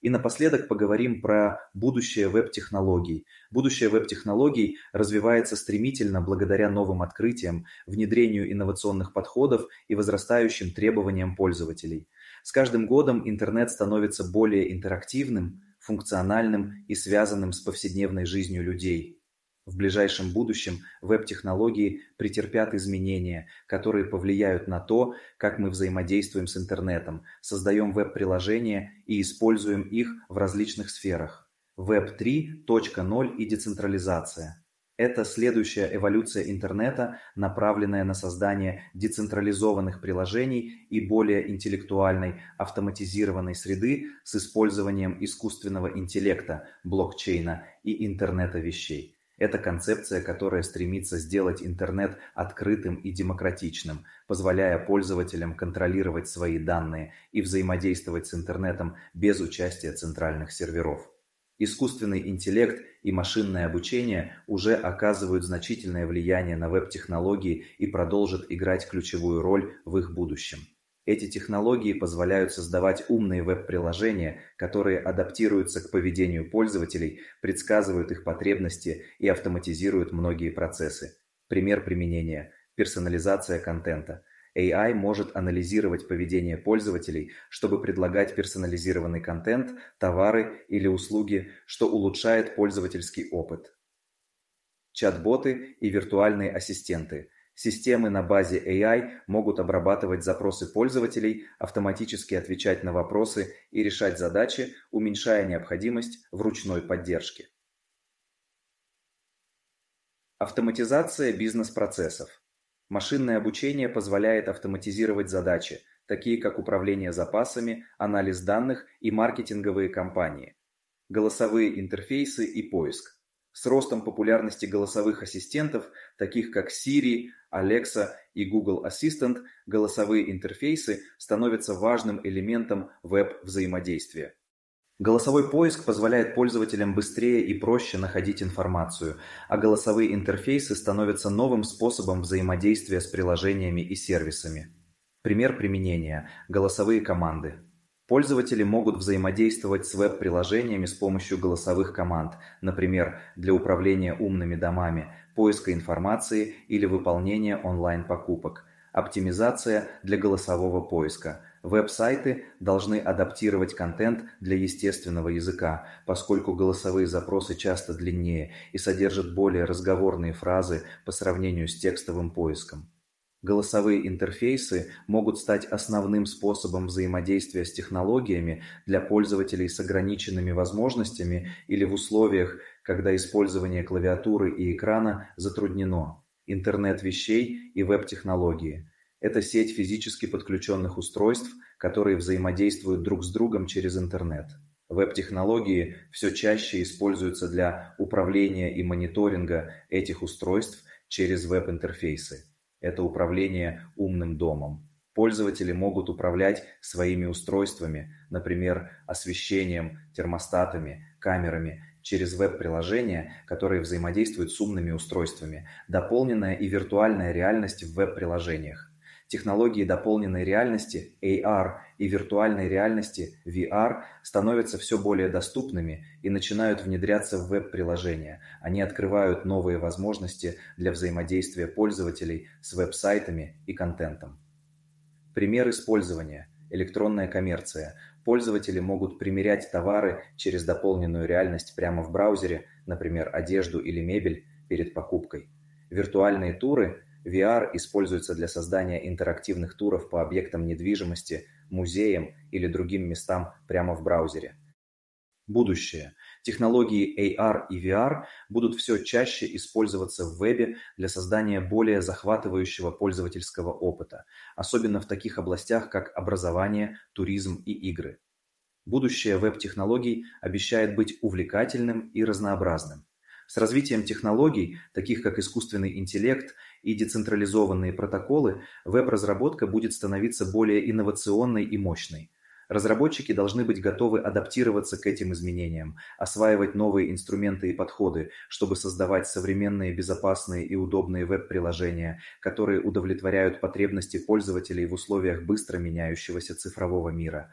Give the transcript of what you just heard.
И напоследок поговорим про будущее веб-технологий. Будущее веб-технологий развивается стремительно благодаря новым открытиям, внедрению инновационных подходов и возрастающим требованиям пользователей. С каждым годом интернет становится более интерактивным, функциональным и связанным с повседневной жизнью людей – в ближайшем будущем веб-технологии претерпят изменения, которые повлияют на то, как мы взаимодействуем с интернетом, создаем веб-приложения и используем их в различных сферах. Веб 3.0 и децентрализация. Это следующая эволюция интернета, направленная на создание децентрализованных приложений и более интеллектуальной, автоматизированной среды с использованием искусственного интеллекта, блокчейна и интернета вещей. Это концепция, которая стремится сделать интернет открытым и демократичным, позволяя пользователям контролировать свои данные и взаимодействовать с интернетом без участия центральных серверов. Искусственный интеллект и машинное обучение уже оказывают значительное влияние на веб-технологии и продолжат играть ключевую роль в их будущем. Эти технологии позволяют создавать умные веб-приложения, которые адаптируются к поведению пользователей, предсказывают их потребности и автоматизируют многие процессы. Пример применения – персонализация контента. AI может анализировать поведение пользователей, чтобы предлагать персонализированный контент, товары или услуги, что улучшает пользовательский опыт. Чат-боты и виртуальные ассистенты – Системы на базе AI могут обрабатывать запросы пользователей, автоматически отвечать на вопросы и решать задачи, уменьшая необходимость в ручной поддержке. Автоматизация бизнес-процессов. Машинное обучение позволяет автоматизировать задачи, такие как управление запасами, анализ данных и маркетинговые кампании, голосовые интерфейсы и поиск с ростом популярности голосовых ассистентов, таких как Siri, Alexa и Google Assistant, голосовые интерфейсы становятся важным элементом веб-взаимодействия. Голосовой поиск позволяет пользователям быстрее и проще находить информацию, а голосовые интерфейсы становятся новым способом взаимодействия с приложениями и сервисами. Пример применения – голосовые команды. Пользователи могут взаимодействовать с веб-приложениями с помощью голосовых команд, например, для управления умными домами, поиска информации или выполнения онлайн-покупок, оптимизация для голосового поиска. Веб-сайты должны адаптировать контент для естественного языка, поскольку голосовые запросы часто длиннее и содержат более разговорные фразы по сравнению с текстовым поиском. Голосовые интерфейсы могут стать основным способом взаимодействия с технологиями для пользователей с ограниченными возможностями или в условиях, когда использование клавиатуры и экрана затруднено. Интернет вещей и веб-технологии – это сеть физически подключенных устройств, которые взаимодействуют друг с другом через интернет. Веб-технологии все чаще используются для управления и мониторинга этих устройств через веб-интерфейсы это управление умным домом. Пользователи могут управлять своими устройствами, например, освещением, термостатами, камерами через веб-приложения, которые взаимодействуют с умными устройствами, дополненная и виртуальная реальность в веб-приложениях. Технологии дополненной реальности AR и виртуальной реальности VR становятся все более доступными и начинают внедряться в веб-приложения. Они открывают новые возможности для взаимодействия пользователей с веб-сайтами и контентом. Пример использования. Электронная коммерция. Пользователи могут примерять товары через дополненную реальность прямо в браузере, например, одежду или мебель, перед покупкой. Виртуальные туры VR используется для создания интерактивных туров по объектам недвижимости, музеям или другим местам прямо в браузере. Будущее. Технологии AR и VR будут все чаще использоваться в вебе для создания более захватывающего пользовательского опыта, особенно в таких областях, как образование, туризм и игры. Будущее веб-технологий обещает быть увлекательным и разнообразным. С развитием технологий, таких как искусственный интеллект и децентрализованные протоколы, веб-разработка будет становиться более инновационной и мощной. Разработчики должны быть готовы адаптироваться к этим изменениям, осваивать новые инструменты и подходы, чтобы создавать современные, безопасные и удобные веб-приложения, которые удовлетворяют потребности пользователей в условиях быстро меняющегося цифрового мира.